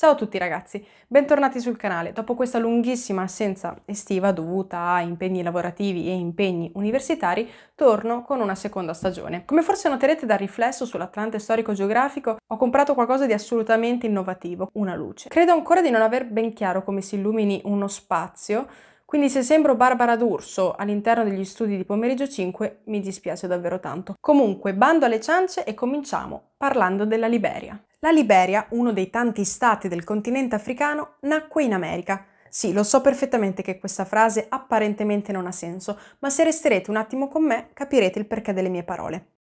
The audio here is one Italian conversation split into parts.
Ciao a tutti ragazzi, bentornati sul canale. Dopo questa lunghissima assenza estiva dovuta a impegni lavorativi e impegni universitari, torno con una seconda stagione. Come forse noterete dal riflesso sull'Atlante storico-geografico, ho comprato qualcosa di assolutamente innovativo, una luce. Credo ancora di non aver ben chiaro come si illumini uno spazio, quindi se sembro Barbara D'Urso all'interno degli studi di pomeriggio 5 mi dispiace davvero tanto. Comunque, bando alle ciance e cominciamo parlando della Liberia. La Liberia, uno dei tanti stati del continente africano, nacque in America. Sì, lo so perfettamente che questa frase apparentemente non ha senso, ma se resterete un attimo con me capirete il perché delle mie parole.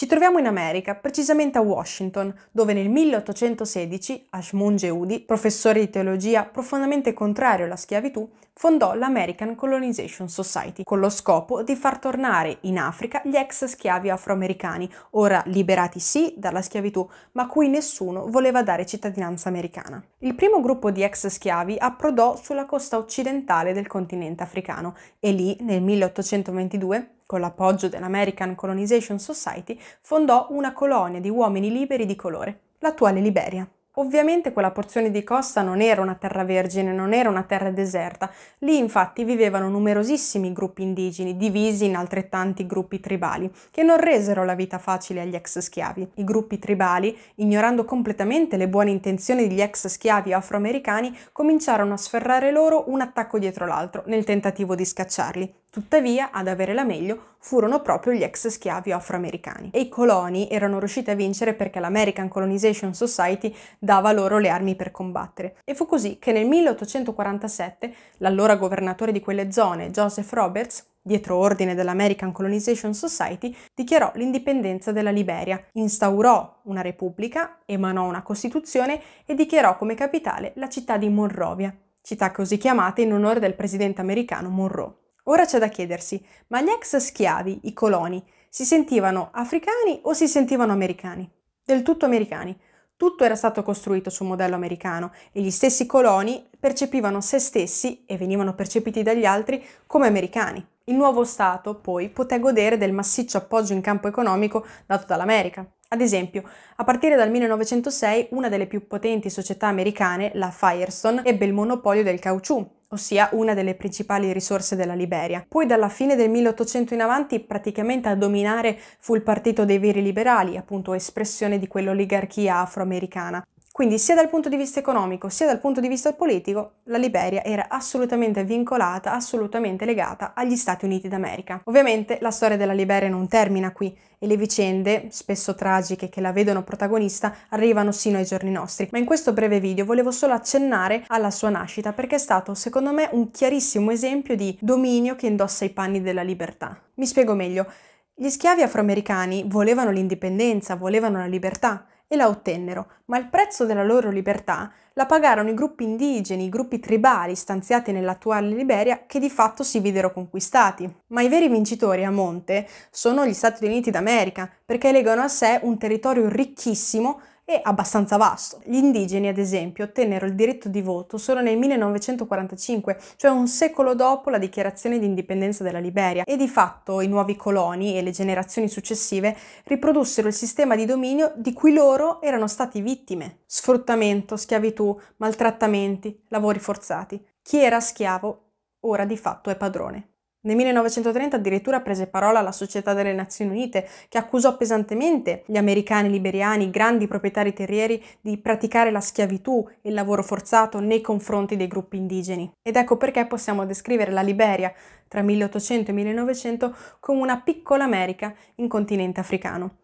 Ci troviamo in America, precisamente a Washington, dove nel 1816 Ashmun Jehudi, professore di teologia profondamente contrario alla schiavitù, fondò l'American Colonization Society con lo scopo di far tornare in Africa gli ex schiavi afroamericani, ora liberati sì dalla schiavitù, ma cui nessuno voleva dare cittadinanza americana. Il primo gruppo di ex schiavi approdò sulla costa occidentale del continente africano e lì, nel 1822, con l'appoggio dell'American Colonization Society, fondò una colonia di uomini liberi di colore, l'attuale Liberia. Ovviamente quella porzione di costa non era una terra vergine, non era una terra deserta. Lì infatti vivevano numerosissimi gruppi indigeni, divisi in altrettanti gruppi tribali, che non resero la vita facile agli ex schiavi. I gruppi tribali, ignorando completamente le buone intenzioni degli ex schiavi afroamericani, cominciarono a sferrare loro un attacco dietro l'altro, nel tentativo di scacciarli. Tuttavia, ad avere la meglio furono proprio gli ex schiavi afroamericani. E i coloni erano riusciti a vincere perché l'American Colonization Society dava loro le armi per combattere. E fu così che nel 1847 l'allora governatore di quelle zone, Joseph Roberts, dietro ordine dell'American Colonization Society, dichiarò l'indipendenza della Liberia, instaurò una repubblica, emanò una costituzione e dichiarò come capitale la città di Monrovia, città così chiamata in onore del presidente americano Monroe. Ora c'è da chiedersi, ma gli ex schiavi, i coloni, si sentivano africani o si sentivano americani? Del tutto americani. Tutto era stato costruito su un modello americano e gli stessi coloni percepivano se stessi e venivano percepiti dagli altri come americani. Il nuovo Stato poi poté godere del massiccio appoggio in campo economico dato dall'America. Ad esempio, a partire dal 1906 una delle più potenti società americane, la Firestone, ebbe il monopolio del caucciù ossia una delle principali risorse della Liberia. Poi dalla fine del 1800 in avanti praticamente a dominare fu il partito dei veri liberali, appunto espressione di quell'oligarchia afroamericana. Quindi sia dal punto di vista economico sia dal punto di vista politico la Liberia era assolutamente vincolata, assolutamente legata agli Stati Uniti d'America. Ovviamente la storia della Liberia non termina qui e le vicende, spesso tragiche, che la vedono protagonista arrivano sino ai giorni nostri. Ma in questo breve video volevo solo accennare alla sua nascita perché è stato secondo me un chiarissimo esempio di dominio che indossa i panni della libertà. Mi spiego meglio. Gli schiavi afroamericani volevano l'indipendenza, volevano la libertà e la ottennero, ma il prezzo della loro libertà la pagarono i gruppi indigeni, i gruppi tribali stanziati nell'attuale Liberia che di fatto si videro conquistati. Ma i veri vincitori a monte sono gli Stati Uniti d'America, perché legano a sé un territorio ricchissimo è abbastanza vasto. Gli indigeni, ad esempio, ottennero il diritto di voto solo nel 1945, cioè un secolo dopo la dichiarazione di indipendenza della Liberia, e di fatto i nuovi coloni e le generazioni successive riprodussero il sistema di dominio di cui loro erano stati vittime. Sfruttamento, schiavitù, maltrattamenti, lavori forzati. Chi era schiavo ora di fatto è padrone. Nel 1930 addirittura prese parola la Società delle Nazioni Unite, che accusò pesantemente gli americani liberiani, grandi proprietari terrieri, di praticare la schiavitù e il lavoro forzato nei confronti dei gruppi indigeni. Ed ecco perché possiamo descrivere la Liberia tra 1800 e 1900 come una piccola America in continente africano.